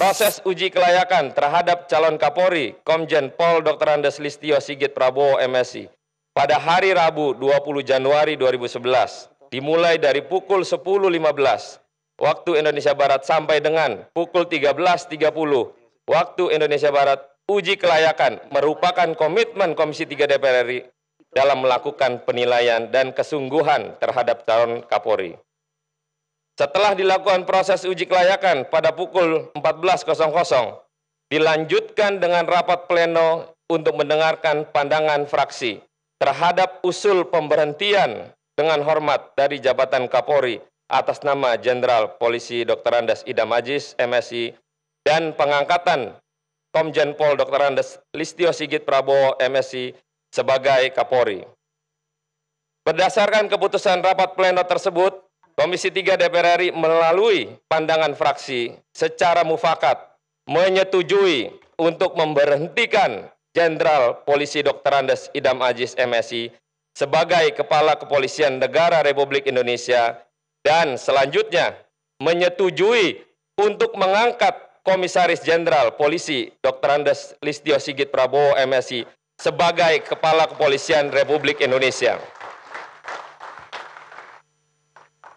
Proses uji kelayakan terhadap calon Kapolri, Komjen Pol Dr. Andes Listio Sigit Prabowo MSI, pada hari Rabu 20 Januari 2011, dimulai dari pukul 10.15 waktu Indonesia Barat sampai dengan pukul 13.30 waktu Indonesia Barat uji kelayakan merupakan komitmen Komisi 3 DPR RI dalam melakukan penilaian dan kesungguhan terhadap calon Kapolri. Setelah dilakukan proses uji kelayakan pada pukul 14.00, dilanjutkan dengan rapat pleno untuk mendengarkan pandangan fraksi terhadap usul pemberhentian dengan hormat dari jabatan Kapolri atas nama Jenderal Polisi Dr. Andes Ida Majis, MSI, dan pengangkatan Komjen Pol Dr. Andes Listio Sigit Prabowo, MSI, sebagai Kapolri. Berdasarkan keputusan rapat pleno tersebut, Komisi 3 DPR RI melalui pandangan fraksi secara mufakat menyetujui untuk memberhentikan Jenderal Polisi Dr. Andes Idam Aziz MSI sebagai Kepala Kepolisian Negara Republik Indonesia dan selanjutnya menyetujui untuk mengangkat Komisaris Jenderal Polisi Dr. Andes Listio Sigit Prabowo MSI sebagai Kepala Kepolisian Republik Indonesia.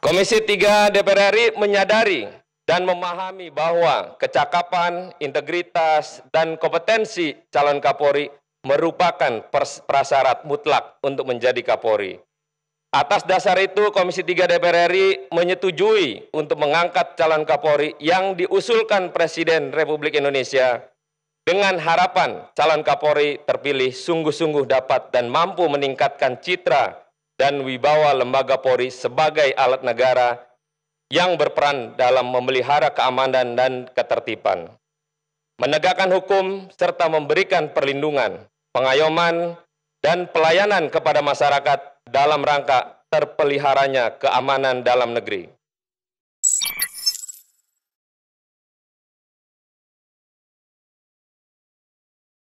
Komisi 3 DPR RI menyadari dan memahami bahwa kecakapan, integritas, dan kompetensi calon Kapolri merupakan prasyarat mutlak untuk menjadi Kapolri. Atas dasar itu, Komisi 3 DPR RI menyetujui untuk mengangkat calon Kapolri yang diusulkan Presiden Republik Indonesia dengan harapan calon Kapolri terpilih sungguh-sungguh dapat dan mampu meningkatkan citra dan wibawa lembaga Polri sebagai alat negara yang berperan dalam memelihara keamanan dan ketertiban, menegakkan hukum serta memberikan perlindungan, pengayoman, dan pelayanan kepada masyarakat dalam rangka terpeliharanya keamanan dalam negeri.